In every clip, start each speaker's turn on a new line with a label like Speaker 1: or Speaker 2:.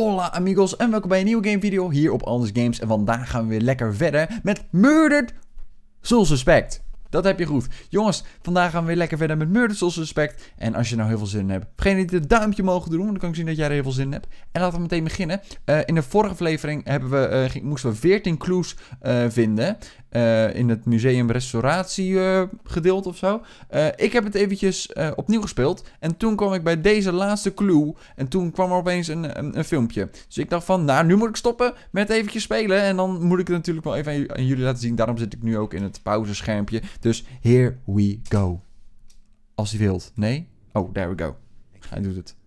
Speaker 1: Hola amigos en welkom bij een nieuwe game video hier op Anders Games. En vandaag gaan we weer lekker verder met Murdered Soul Suspect. Dat heb je goed. Jongens, vandaag gaan we weer lekker verder met Murdered Soul Suspect. En als je nou heel veel zin hebt, vergeet niet het duimpje mogen doen, want dan kan ik zien dat jij er heel veel zin in hebt. En laten we meteen beginnen. Eh, in de vorige aflevering hebben we, eh, moesten we 14 clues eh, vinden. Eh, in het museum restauratie eh, gedeelte of zo. Eh, ik heb het eventjes opnieuw gespeeld. En toen kwam ik bij deze laatste clue. En toen kwam er opeens een, een, een, filmpje. Dus ik dacht van, nou, nu moet ik stoppen met eventjes spelen. En dan moet ik het natuurlijk wel even aan, jullie laten zien. Daarom zit ik nu ook in het pauzeschermpje. Dus here we go. Als je wilt. Nee? Oh, there we go. Hij doet het.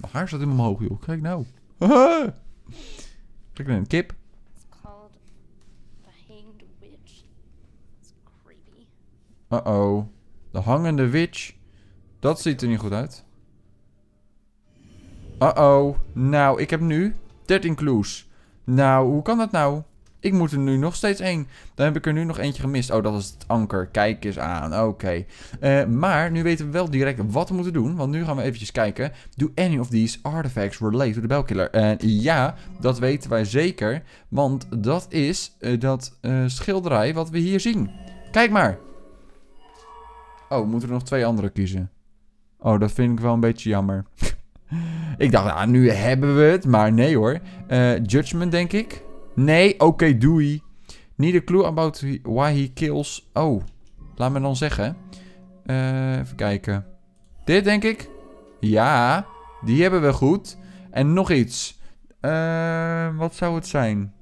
Speaker 1: Mijn haar staat in omhoog, joh. Kijk nou. Kijk naar een kip. Uh-oh. De hangende witch. Dat ziet er niet goed uit. Uh-oh. Nou, ik heb nu 13 clues. Nou, hoe kan dat nou? Ik moet er nu nog steeds één. Dan heb ik er nu nog eentje gemist. Oh, dat was het anker. Kijk eens aan. Oké. Eh, maar nu weten we wel direct wat we moeten doen. Want nu gaan we eventjes kijken. Do any of these artifacts relate to the Bellkiller? En ja, dat weten wij zeker. Want dat is eh, dat eh, schilderij wat we hier zien. Kijk maar. Oh, moeten er nog twee andere kiezen? Oh, dat vind ik wel een beetje jammer. ik dacht, nou, nu hebben we het. Maar nee hoor. Judgment, denk ik. Nee, oké, okay, doei. Need a clue about why he kills. Oh, laat me dan zeggen. Eh, even kijken. Dit, denk ik. Ja, die hebben we goed. En nog iets. Eh, wat zou het zijn?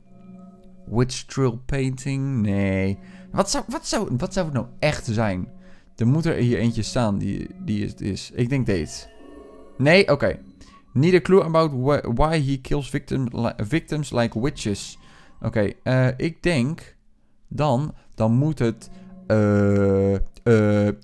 Speaker 1: Witch Trill Painting? Nee. Wat zou, wat, zou, wat zou het nou echt zijn? Er moet er hier eentje staan die, die is. Ik denk deze. Nee, oké. Okay. Need a clue about why he kills victims like witches. Oké, okay, eh, ik denk dan, dan moet het... Uh,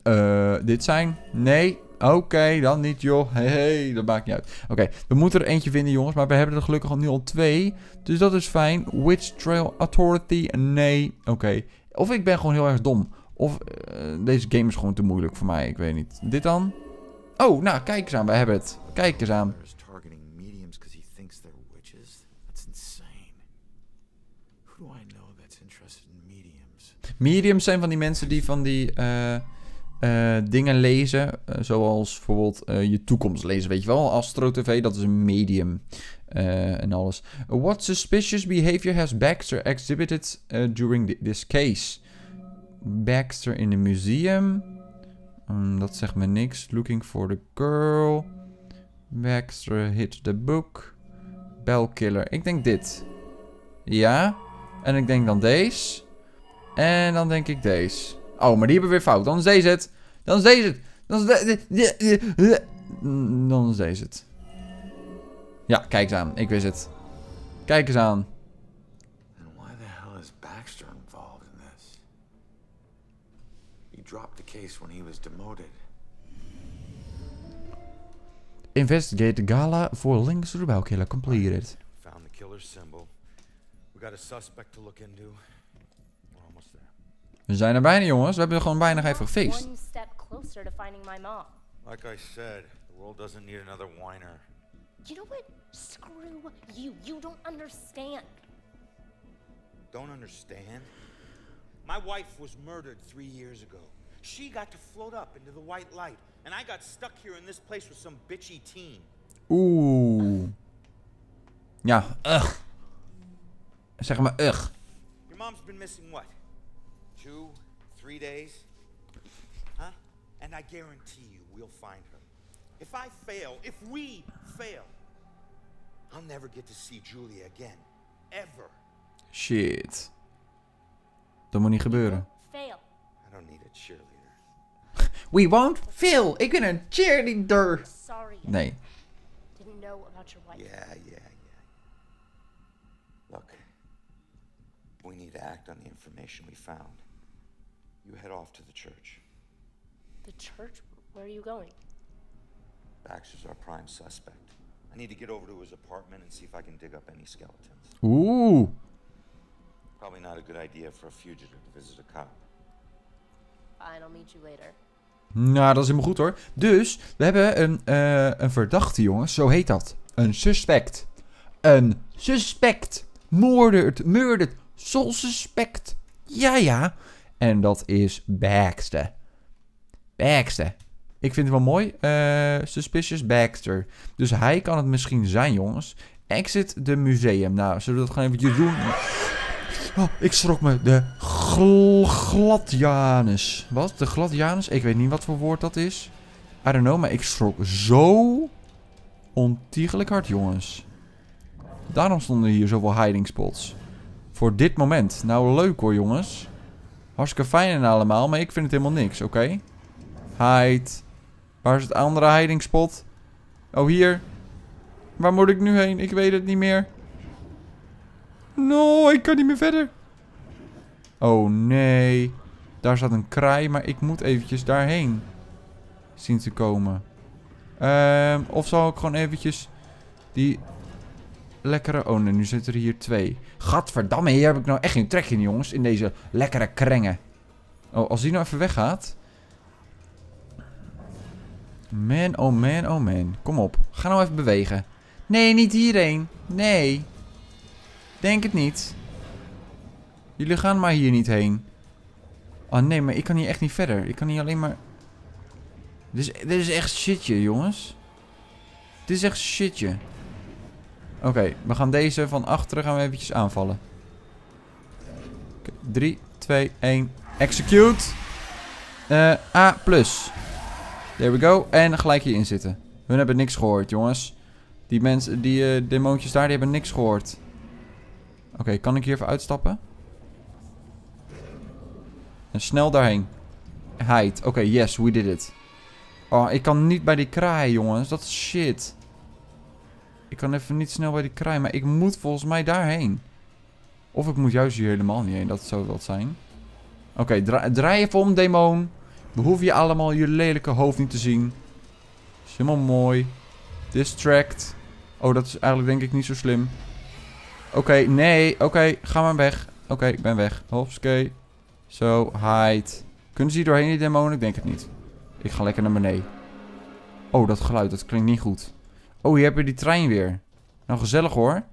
Speaker 1: uh, dit zijn? Nee. Oké, dan niet joh. Hey, hey, dat maakt niet uit. Oké, we moeten er eentje vinden jongens. Maar we hebben er gelukkig al nu al twee. Dus dat is fijn. Witch Trail Authority? Nee. Oké. Of ik ben gewoon heel erg dom. Of deze game is gewoon te moeilijk voor mij. Ik weet niet. Dit dan? Oh, nou, kijk eens aan. We hebben het. Kijk eens aan.
Speaker 2: Who do I know that's interested in
Speaker 1: mediums? Mediums zijn van die mensen die van die eh, eh, dingen lezen. Eh, zoals bijvoorbeeld je toekomst lezen. Weet je wel, Astro TV, dat is een medium. en alles. what suspicious behavior has Baxter exhibited during this case? Baxter in the museum. Mm, dat zegt me niks. Looking for the girl. Baxter hit the book. Bell killer. Ik denk dit. Ja? En ik denk dan deze. En dan denk ik deze. Oh, maar die hebben we weer fout. Dan is deze het. Dan is deze het. Dan is, de... dan is deze het. Ja, kijk eens aan. Ik wist het. Kijk eens aan. Why the hell is Baxter
Speaker 2: involved in this? He dropped the case when he was demoted.
Speaker 1: Investigate the gala for links to the Killer completed.
Speaker 2: Found the symbol. We got a suspect to look into. We're
Speaker 1: almost there. We zijn er bijna, jongens. We hebben gewoon bijna even gefixt.
Speaker 2: One step closer to finding my mom. Like I said, the world doesn't need another whiner. You know what? Screw you. You don't understand. Don't understand? My wife was murdered three years ago. She got to float up into the white light, and I got stuck here in this place with some bitchy teen.
Speaker 1: Ooh. Yeah. Ugh. Zeg maar, ugh. Your mom's been missing what?
Speaker 2: Two, three days? Huh? And I guarantee you we'll find her. If I fail, if we fail, I'll never get to see Julia again. Ever.
Speaker 1: Shit. Dat moet niet gebeuren.
Speaker 2: Fail. I don't need a
Speaker 1: cheerleader. We won't fail. Ik ben een cheerleader. Sorry. Nee.
Speaker 2: Didn't know about your wife. Yeah, yeah. we need to act on the information we found. You head off to the church. The church? Where are you going? Baxter's our prime suspect. I need to get over to his apartment and see if I can dig up any skeletons.
Speaker 1: Ooh.
Speaker 2: Probably not a good idea for a fugitive to visit a cop. Fine, I'll meet you later.
Speaker 1: Nou, dat is helemaal goed hoor. Dus, we hebben een, uh, een verdachte, jongen. Zo heet dat. Een suspect. Een suspect. Moordert, murdert, Soul Suspect. Ja, ja. En dat is Baxter. Baxter. Ik vind het wel mooi. Uh, Suspicious Baxter. Dus hij kan het misschien zijn, jongens. Exit the museum. Nou, zullen we dat gewoon eventjes doen? Oh, ik schrok me. De Gladianus. Wat? De Gladianus? Ik weet niet wat voor woord dat is. I don't know, maar ik schrok zo ontiegelijk hard, jongens. Daarom stonden hier zoveel hiding spots. Voor dit moment. Nou, leuk hoor, jongens. Hartstikke fijn en allemaal, maar ik vind het helemaal niks, oké? Okay? Hide. Waar is het andere hiding spot? Oh, hier. Waar moet ik nu heen? Ik weet het niet meer. No, ik kan niet meer verder. Oh, nee. Daar zat een kraai, maar ik moet eventjes daarheen zien te komen. Ehm, of zal ik gewoon eventjes die lekkere... Oh nee, nu zitten er hier twee. Gadverdamme, hier heb ik nou echt geen trek in, jongens. In deze lekkere krengen. Oh, als die nou even weggaat... Man, oh man, oh man. Kom op. Ga nou even bewegen. Nee, niet hierheen. Nee. Denk het niet. Jullie gaan maar hier niet heen. Oh nee, maar ik kan hier echt niet verder. Ik kan hier alleen maar... Dit is, dit is echt shitje, jongens. Dit is echt shitje. Oké, we gaan deze van achteren gaan we eventjes aanvallen. 3, 2, 1, execute. Uh, A+. Plus. There we go. En gelijk hierin zitten. Hun hebben niks gehoord, jongens. Die mensen, die uh, demoontjes daar, die hebben niks gehoord. Oké, kan ik hier even uitstappen? En snel daarheen. Hide. Oké, yes, we did it. Oh, ik kan niet bij die kraai, jongens. Dat is shit. Ik kan even niet snel bij die kraai, maar ik moet volgens mij daarheen. Of ik moet juist hier helemaal niet heen, dat zou wel zijn. Oké, draai even om, demon. We hoeven je allemaal je lelijke hoofd niet te zien. Is helemaal mooi. Distract. Oh, dat is eigenlijk denk ik niet zo slim. Oké, nee. Oké, ga maar weg. Oké, ik ben weg. Hopske. Zo, so, hide. Kunnen ze hier doorheen, die demonen? Ik denk het niet. Ik ga lekker naar beneden. Oh, dat geluid, dat klinkt niet goed. Oh, hier heb je die trein weer. Nou, gezellig hoor.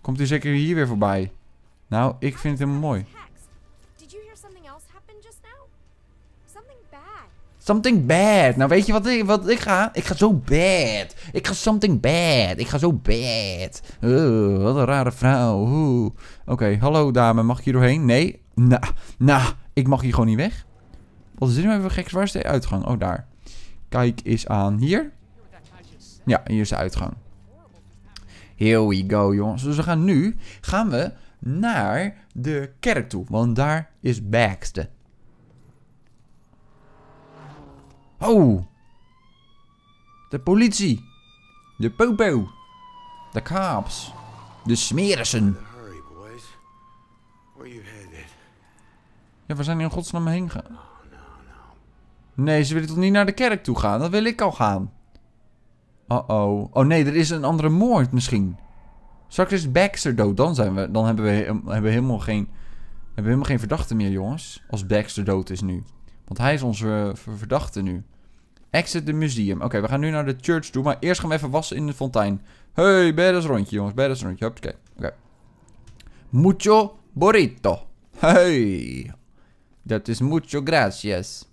Speaker 1: Komt u zeker hier weer voorbij. Nou, ik vind het helemaal mooi. Something bad. Nou, weet je wat ik, wat ik ga? Ik ga zo bad. Ik ga something bad. Ik ga zo bad. Uh, wat een rare vrouw. Oké, hallo dame. Mag ik hier doorheen? Nee? Nou, nah, nou, ik mag hier gewoon niet weg. Wat is dit nou even gek Waar is de uitgang? Oh, daar. Kijk eens aan. Hier? Ja, hier is de uitgang. Here we go, jongens. Dus we gaan nu gaan we naar de kerk toe. Want daar is Baxter. Oh! De politie. De popo. De kaaps. De smerissen. Ja, we zijn die in godsnaam heen gegaan? Oh, nee, ze willen toch niet naar de kerk toe gaan? Dat wil ik al gaan. Uh-oh. Oh nee, er is een andere moord misschien. Straks is Baxter dood. Dan, zijn we, dan hebben, we, hebben, helemaal geen, hebben helemaal geen verdachte meer, jongens. Als Baxter dood is nu. Want hij is onze eh, verdachte nu. Exit the museum. Oké, we gaan nu naar de church toe. Maar eerst gaan we even wassen in de fontein. Hey, badass rondje, jongens. een rondje. Oké. Okay. Mucho burrito. Hey. Dat is mucho gracias.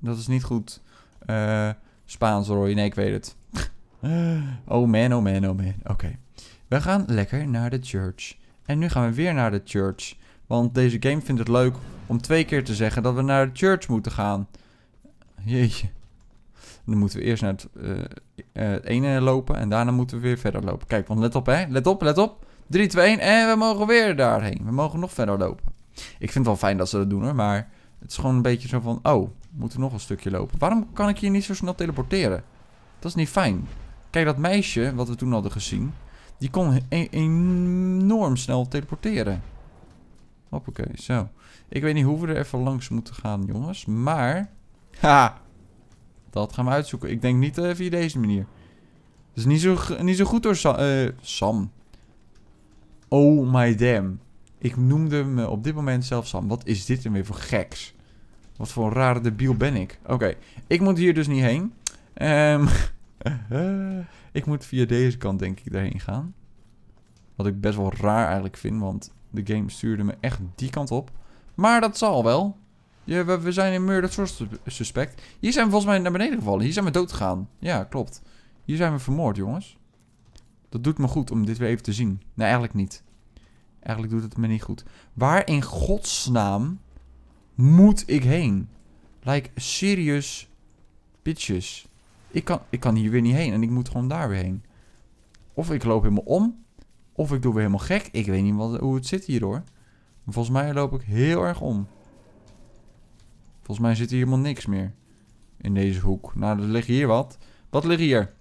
Speaker 1: Dat is niet goed. Eh... Spaans rooi. Nee, ik weet het. Oh man, oh man, oh man. Oké. We gaan lekker naar de church. En nu gaan we weer naar de church. Want deze game vindt het leuk om twee keer te zeggen dat we naar de church moeten gaan. Jeetje. Dan moeten we eerst naar het, eh, eh, het ene lopen en daarna moeten we weer verder lopen. Kijk, want let op hè. Let op, let op. 3, 2, 1 en we mogen weer daarheen. We mogen nog verder lopen. Ik vind het wel fijn dat ze dat doen hoor, maar het is gewoon een beetje zo van... Oh, we moeten nog een stukje lopen. Waarom kan ik hier niet zo snel teleporteren? Dat is niet fijn. Kijk, dat meisje wat we toen hadden gezien. Die kon e-, enorm snel teleporteren. Hoppakee, zo. Ik weet niet hoe we er even langs moeten gaan, jongens. Maar... Ha! Dat gaan we uitzoeken. Ik denk niet eh, via deze manier. Dat is niet zo, niet zo goed door Sam. Eh, Sam. Oh my damn. Ik noemde hem op dit moment zelf Sam. Wat is dit dan weer voor geks? Wat voor een rare debiel ben ik? Oké, ik moet hier dus niet heen. Ehm... ik moet via deze kant denk ik daarheen gaan. Wat ik best wel raar eigenlijk vind, want de game stuurde me echt die kant op. Maar dat zal wel. we, zijn in Murdered Source Suspect. Hier zijn we volgens mij naar beneden gevallen. Hier zijn we dood gegaan. Ja, klopt. Hier zijn we vermoord, jongens. Dat doet me goed om dit weer even te zien. Nee, eigenlijk niet. Eigenlijk doet het me niet goed. Waar in godsnaam moet ik heen? Like, serious bitches. Ik kan, ik kan hier weer niet heen en ik moet gewoon daar weer heen. Of ik loop helemaal om. Of ik doe weer helemaal gek. Ik weet niet wat, hoe het zit hier hoor. volgens mij loop ik heel erg om. Volgens mij zit hier helemaal niks meer. In deze hoek. Nou, er ligt hier wat. Wat ligt hier?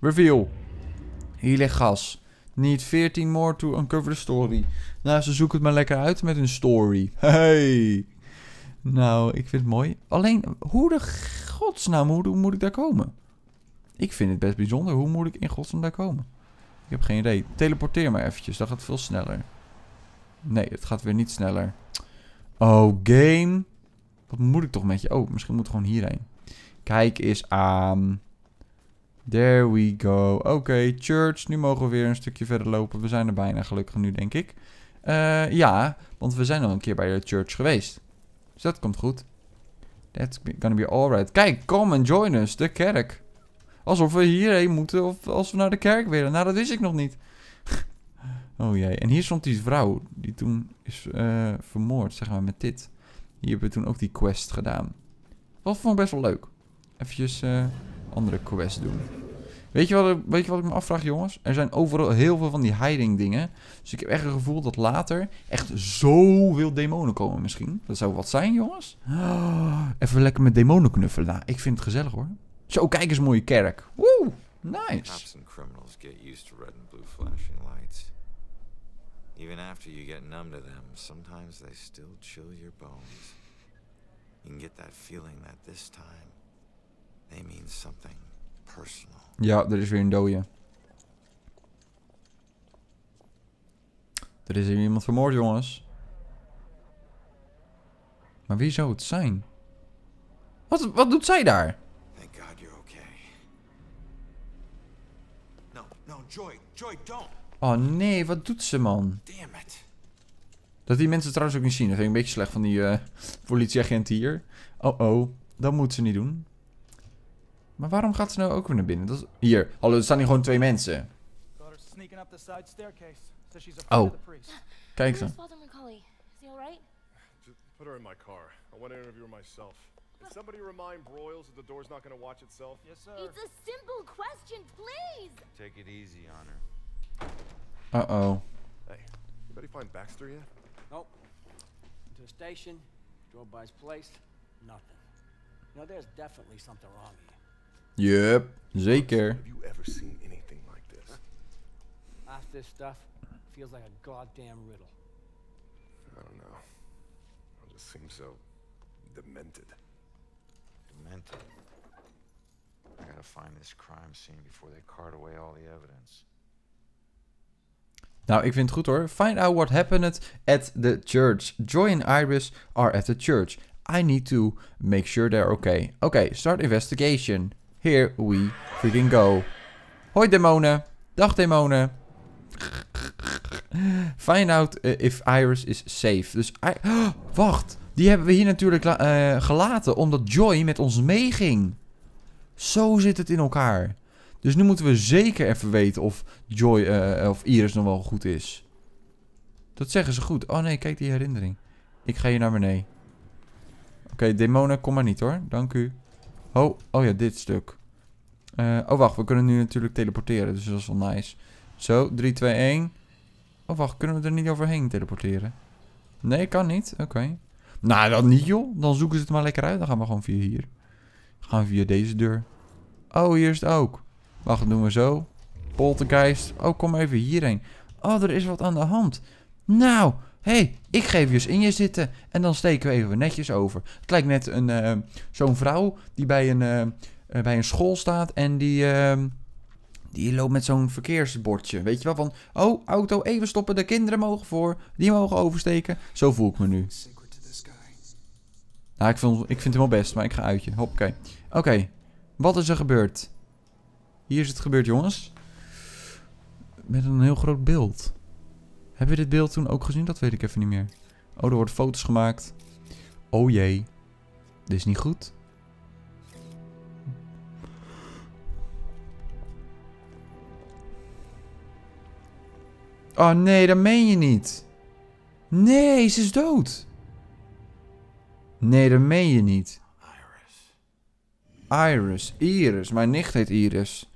Speaker 1: Reveal. Hier ligt gas. Niet 14 more to uncover the story. Nou, ze zoeken het maar lekker uit met een story. Hey. Nou, ik vind het mooi. Alleen, hoe de godsnaam, hoe moet ik daar komen? Ik vind het best bijzonder. Hoe moet ik in godsnaam daar komen? Ik heb geen idee. Teleporteer maar eventjes. Dat gaat veel sneller. Nee, het gaat weer niet sneller. Oh, game. Wat moet ik toch met je? Oh, misschien moet ik gewoon hierheen. Kijk eens aan. There we go. Oké, church. Nu mogen we weer een stukje verder lopen. We zijn er bijna gelukkig nu, denk ik. Eh, ja, want we zijn al een keer bij de church geweest. Dus dat komt goed. That's gonna be alright. Kijk, come and join us. De kerk. Alsof we hierheen moeten of als we naar de kerk willen. Nou, dat wist ik nog niet. oh jee. En hier stond die vrouw die toen is eh, vermoord, zeg maar, met dit. Hier hebben we toen ook die quest gedaan. Dat vond ik best wel leuk. Eventjes uh, andere quest doen. Weet je, wat, weet je wat ik me afvraag, jongens? Er zijn overal heel veel van die hiding dingen. Dus ik heb echt een gevoel dat later echt zoveel demonen komen misschien. Dat zou wat zijn, jongens. Even lekker met demonen knuffelen. Nou, ik vind het gezellig, hoor. Zo, kijk eens mooie kerk. Woe, nice.
Speaker 2: criminals get used to red and blue flashing lights. Even after you get numb to them, sometimes they still chill your bones. You can get that feeling that this time they mean something personal.
Speaker 1: Ja, er is weer een dode. Er is hier iemand vermoord, jongens. Maar wie zou het zijn? Wat, wat doet zij daar? No, no, Joy, Joy, don't. Oh nee, wat doet ze, man? Damn it. Dat die mensen trouwens ook niet zien. Dat vind ik een beetje slecht van die uh, politieagent hier. Oh oh, dat moet ze niet doen. Maar waarom gaat ze nou ook weer naar binnen? Dat is... Hier, hallo, er staan hier gewoon twee mensen.
Speaker 2: Oh, kijk ze. Put her in my car. I want to interview her myself. Can somebody remind Broyles that the door's not going to watch itself? Yes, sir. It's a simple question, please. Take it easy on her. Uh-oh. Hey, anybody find Baxter yet? Nope. to the station, drove by his place, nothing. You know, there's definitely something wrong
Speaker 1: here. Yep, Zeker. Have you
Speaker 2: ever seen anything like this?
Speaker 1: Half this stuff feels like a goddamn riddle.
Speaker 2: I don't know. It just seems so demented. Demented? I gotta find this crime scene before they cart away all the evidence.
Speaker 1: Nou, ik vind het goed hoor. Find out what happened at the church. Joy and Iris are at the church. I need to make sure they're okay. Oké, start investigation. Here we freaking go. Hoi demonen. Dag demonen. Find out eh, if Iris is safe. Dus I wacht, die hebben we hier natuurlijk eh, gelaten omdat Joy met ons meeging. Zo zit het in elkaar. Dus nu moeten we zeker even weten of Joy eh, of Iris nog wel goed is. Dat zeggen ze goed. Oh nee, kijk die herinnering. Ik ga hier naar beneden. Oké, demonen, kom maar niet hoor. Dank u. Oh, oh ja, dit stuk. Eh, oh, wacht. We kunnen nu natuurlijk teleporteren. Dus dat is wel nice. Zo, 3, 2, 1. Oh, wacht. Kunnen we er niet overheen teleporteren? Nee, kan niet. Oké. Nou, dan niet joh. Dan zoeken ze het maar lekker uit. Dan gaan we gewoon via hier. Gaan we via deze deur. Oh, hier is het ook. Wacht, doen we zo. Poltergeist. Oh, kom even hierheen. Oh, er is wat aan de hand. Nou, hé, hey, ik geef je eens in je zitten. En dan steken we even netjes over. Het lijkt net een eh, zo'n vrouw die bij een, eh, eh, bij een school staat en die... Ehm, die loopt met zo'n verkeersbordje. Weet je wel van. Oh, auto, even stoppen. De kinderen mogen voor. Die mogen oversteken. Zo voel ik me nu. Nou, ik vind, ik vind hem wel best, maar ik ga uit je. Oké, wat is er gebeurd? Hier is het gebeurd, jongens. Met een heel groot beeld. Hebben we dit beeld toen ook gezien? Dat weet ik even niet meer. Oh, er worden foto's gemaakt. Oh jee. Dit is niet goed. Oh nee, dat meen je niet. Nee, ze is dood. Nee, dat meen je niet. Iris. Iris. Iris. Mijn nicht heet Iris.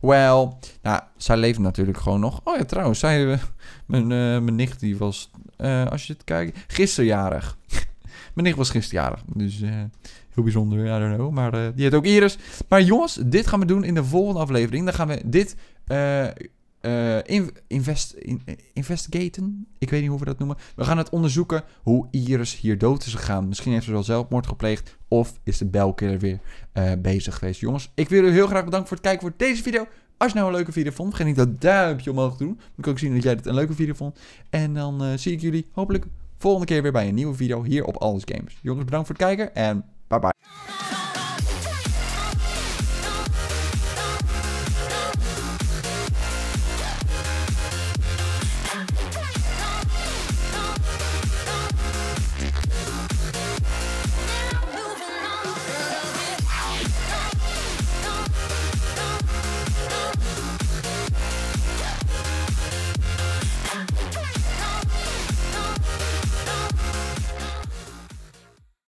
Speaker 1: Well. Nou, zij leeft natuurlijk gewoon nog. Oh ja, trouwens. Zij, eh, mijn, eh, mijn nicht die was... Eh, als je het kijkt... Gisterjarig. mijn nicht was gisterjarig. Dus heel bijzonder. I don't know. Maar die heet ook Iris. Maar jongens, dit gaan we doen in de volgende aflevering. Dan gaan we dit... Eh, invest, investigaten. Ik weet niet hoe we dat noemen. We gaan het onderzoeken hoe Iris hier dood is gegaan. Misschien heeft ze wel zelfmoord gepleegd. Of is de belkiller weer eh, bezig geweest. Jongens, ik wil jullie heel graag bedanken voor het kijken voor deze video. Als je nou een leuke video vond, vergeet niet dat duimpje omhoog te doen. Dan kan ik zien dat jij dit een leuke video vond. En dan eh, zie ik jullie hopelijk volgende keer weer bij een nieuwe video hier op Alles Games. Jongens, bedankt voor het kijken en bye bye.